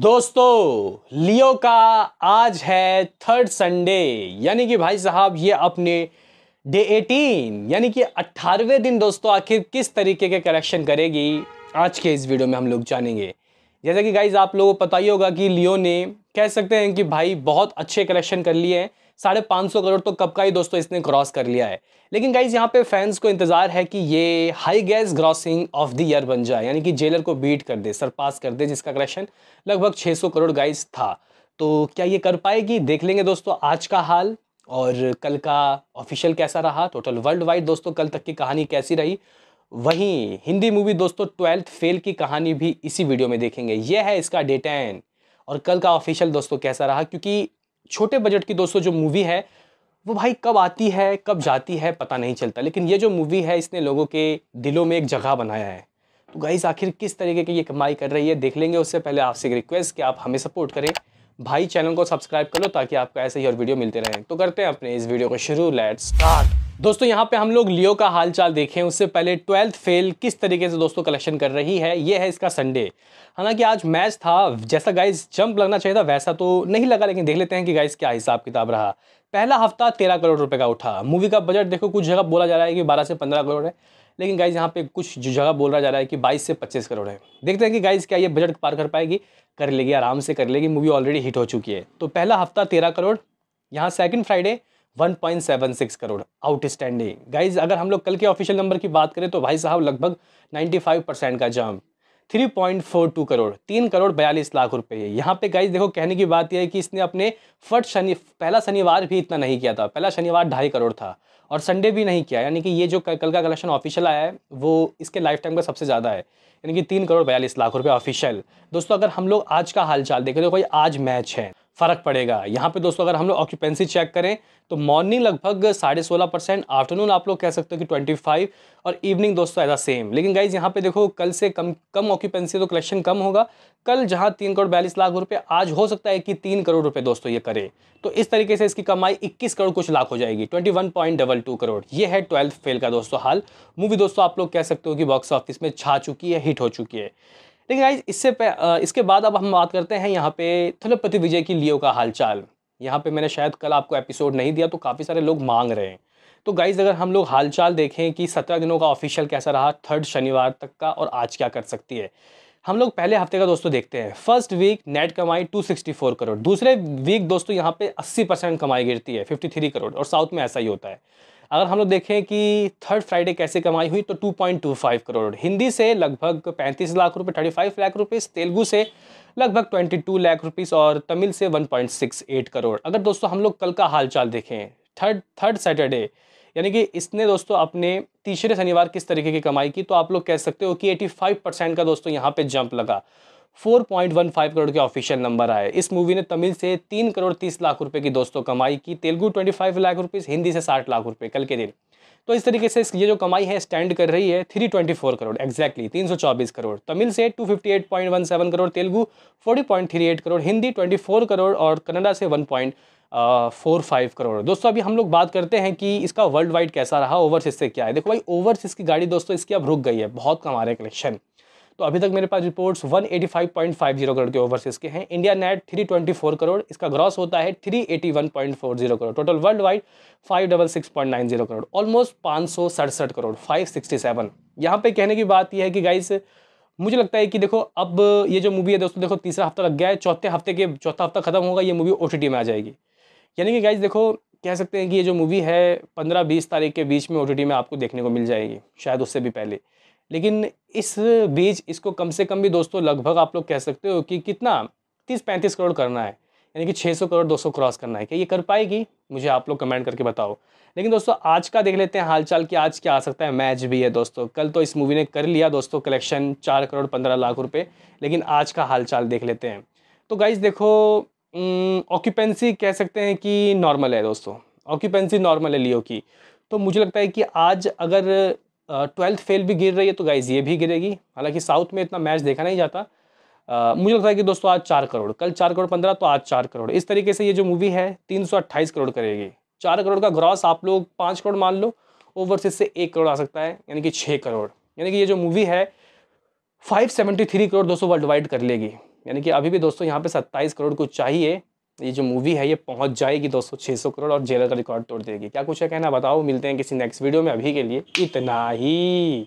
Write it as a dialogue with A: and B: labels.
A: दोस्तों लियो का आज है थर्ड संडे यानी कि भाई साहब ये अपने डे 18 यानी कि 18वें दिन दोस्तों आखिर किस तरीके के करेक्शन करेगी आज के इस वीडियो में हम लोग जानेंगे जैसा कि गाइज आप लोगों को पता ही होगा कि लियो ने कह सकते हैं कि भाई बहुत अच्छे करेक्शन कर लिए हैं साढ़े पाँच सौ करोड़ तो कब का ही दोस्तों इसने क्रॉस कर लिया है लेकिन गाइज यहाँ पे फैंस को इंतजार है कि ये हाई गैस ग्रॉसिंग ऑफ द ईयर बन जाए यानी कि जेलर को बीट कर दे सरपास कर दे जिसका कलेक्शन लगभग 600 करोड़ गाइज था तो क्या ये कर पाएगी देख लेंगे दोस्तों आज का हाल और कल का ऑफिशियल कैसा रहा टोटल वर्ल्ड वाइड दोस्तों कल तक की कहानी कैसी रही वहीं हिंदी मूवी दोस्तों ट्वेल्थ फेल की कहानी भी इसी वीडियो में देखेंगे यह है इसका डेटैन और कल का ऑफिशियल दोस्तों कैसा रहा क्योंकि छोटे बजट की दोस्तों जो मूवी है वो भाई कब आती है कब जाती है पता नहीं चलता लेकिन ये जो मूवी है इसने लोगों के दिलों में एक जगह बनाया है तो गाइस आखिर किस तरीके की ये कमाई कर रही है देख लेंगे उससे पहले आपसे एक रिक्वेस्ट कि आप हमें सपोर्ट करें भाई चैनल को सब्सक्राइब कर लो ताकि आपको ऐसे ही और वीडियो मिलते रहें तो करते हैं अपने इस वीडियो को शुरू लेट स्टार्ट दोस्तों यहाँ पे हम लोग लियो का हालचाल देखें उससे पहले ट्वेल्थ फेल किस तरीके से दोस्तों कलेक्शन कर रही है ये है इसका संडे हालांकि आज मैच था जैसा गाइस जंप लगना चाहिए था वैसा तो नहीं लगा लेकिन देख लेते हैं कि गाइस क्या हिसाब किताब रहा पहला हफ्ता तेरह करोड़ रुपये का उठा मूवी का बजट देखो कुछ जगह बोला जा रहा है कि बारह से पंद्रह करोड़ है लेकिन गाइज यहाँ पे कुछ जगह बोल रहा जा रहा है कि बाईस से पच्चीस करोड़ है देखते हैं कि गाइज क्या ये बजट पार कर पाएगी कर लेगी आराम से कर लेगी मूवी ऑलरेडी हिट हो चुकी है तो पहला हफ्ता तेरह करोड़ यहाँ second Friday 1.76 crore outstanding guys अगर हम लोग कल के ऑफिशियल नंबर की बात करें तो भाई साहब लगभग 95 परसेंट का जंप 3.42 करोड़ तीन करोड़ बयालीस लाख रुपए यहाँ पे गाइज देखो कहने की बात यह है कि इसने अपने फर्स्ट शनि पहला शनिवार भी इतना नहीं किया था पहला शनिवार ढाई करोड़ था और संडे भी नहीं किया यानी कि ये जो कल का कलेक्शन ऑफिशियल आया है वो इसके लाइफ टाइम का सबसे ज़्यादा है यानी कि तीन करोड़ बयालीस लाख रुपये ऑफिशियल दोस्तों अगर हम लोग आज का हालचाल देखें तो कोई आज मैच है फ़र्क पड़ेगा यहाँ पे दोस्तों अगर हम लोग ऑक्यूपेंसी चेक करें तो मॉर्निंग लगभग साढ़े सोलह परसेंट आफ्टरनून आप लोग कह सकते हो कि ट्वेंटी फाइव और इवनिंग दोस्तों ऐसा सेम लेकिन गाइज यहाँ पे देखो कल से कम कम ऑक्यूपेंसी तो कलेक्शन कम होगा कल जहाँ तीन करोड़ बयालीस लाख रुपये आज हो सकता है कि तीन करोड़ रुपये दोस्तों ये करें तो इस तरीके से इसकी कमाई इक्कीस करोड़ कुछ लाख हो जाएगी twenty one point double two crore ये है ट्वेल्थ फेल का दोस्तों हाल मूवी दोस्तों आप लोग कह सकते हो कि बॉक्स ऑफिस में छा चुकी है हिट हो चुकी है लेकिन गाइज इससे इसके बाद अब हम बात करते हैं यहाँ पे थलपति विजय की लियो का हालचाल यहाँ पे मैंने शायद कल आपको एपिसोड नहीं दिया तो काफ़ी सारे लोग मांग रहे हैं तो गाइज़ अगर हम लोग हालचाल देखें कि सत्रह दिनों का ऑफिशियल कैसा रहा थर्ड शनिवार तक का और आज क्या कर सकती है हम लोग पहले हफ्ते का दोस्तों देखते हैं फर्स्ट वीक नेट कमाई 264 करोड़ दूसरे वीक दोस्तों यहाँ पे 80 परसेंट कमाई गिरती है 53 करोड़ और साउथ में ऐसा ही होता है अगर हम लोग देखें कि थर्ड फ्राइडे कैसे कमाई हुई तो 2.25 करोड़ हिंदी से लगभग 35 लाख रुपए 35 लाख रुपीस तेलुगू से लगभग 22 लाख रुपीस और तमिल से 1.68 करोड़ अगर दोस्तों हम लोग कल का हालचाल देखें थर्ड थर्ड सैटरडे यानी कि इसने दोस्तों अपने तीसरे शनिवार किस तरीके की कमाई की तो आप लोग कह सकते हो कि 85 परसेंट का दोस्तों यहाँ पे जंप लगा 4.15 करोड़ के ऑफिशियल नंबर आए इस मूवी ने तमिल से तीन करोड़ तीस लाख रुपए की दोस्तों कमाई की तेलुगु 25 लाख रुपीस हिंदी से 60 लाख रुपए कल के दिन तो इस तरीके से ये जो कमाई है स्टैंड कर रही है 324 करोड़ एग्जैक्टली 324 करोड़ तमिल से 258.17 करोड़ तेलुगु 40.38 करोड़ हिंदी 24 करोड़ और कनाडा से फाइव करोड़ दोस्तों अभी हम लोग बात करते हैं कि इसका वर्ल्ड वाइड कैसा रहा ओवरसीज से क्या है देखो भाई ओवरसीज की गाड़ी दोस्तों इसकी अब रुक गई है बहुत कमा रहे कलेक्शन तो अभी तक मेरे पास रिपोर्ट्स 185.50 करोड़ के ओवरसीज के हैं इंडिया नेट 324 करोड़ इसका ग्रॉस होता है 381.40 crore total world wide 566.90 crore almost पाँच करोड़ 567 यहाँ पर कहने की बात यह है कि गाइस मुझे लगता है कि देखो अब ये जो मूवी है दोस्तों देखो तीसरा हफ्ता लग गया है चौथे हफ्ते के चौथा हफ्ता खत्म होगा ये मूवी ओ में आ जाएगी यानी कि गाइज देखो कह सकते हैं कि ये जो मूवी है पंद्रह बीस तारीख के बीच में ओ में आपको देखने को मिल जाएगी शायद उससे भी पहले लेकिन इस बीच इसको कम से कम भी दोस्तों लगभग आप लोग कह सकते हो कि कितना तीस पैंतीस करोड़ करना है यानी कि 600 करोड़ 200 क्रॉस करना है क्या ये कर पाएगी मुझे आप लोग कमेंट करके बताओ लेकिन दोस्तों आज का देख लेते हैं हालचाल कि आज क्या आ सकता है मैच भी है दोस्तों कल तो इस मूवी ने कर लिया दोस्तों कलेक्शन चार करोड़ पंद्रह लाख रुपए लेकिन आज का हालचाल देख लेते हैं तो गाइज देखो ऑक्यूपेंसी कह सकते हैं कि नॉर्मल है दोस्तों ऑक्यूपेंसी नॉर्मल है लियो की तो मुझे लगता है कि आज अगर ट्वेल्थ फेल भी गिर रही है तो गाइज ये भी गिरेगी हालांकि साउथ में इतना मैच देखा नहीं जाता आ, मुझे लगता है कि दोस्तों आज चार करोड़ कल चार करोड़ पंद्रह तो आज चार करोड़ इस तरीके से ये जो मूवी है तीन सौ अट्ठाईस करोड़ करेगी चार करोड़ का ग्रॉस आप लोग पाँच करोड़ मान लो ओवरसीज से एक करोड़ आ सकता है यानी कि छः करोड़ यानी कि ये जो मूवी है फाइव सेवेंटी थ्री करोड़ दोस्तों वर्ल्ड वाइड कर लेगी यानी कि अभी भी दोस्तों यहाँ पर सत्ताईस करोड़ को चाहिए ये जो मूवी है ये पहुंच जाएगी दोस्तों सौ करोड़ और जेलर का रिकॉर्ड तोड़ देगी क्या कुछ है कहना बताओ मिलते हैं किसी नेक्स्ट वीडियो में अभी के लिए इतना ही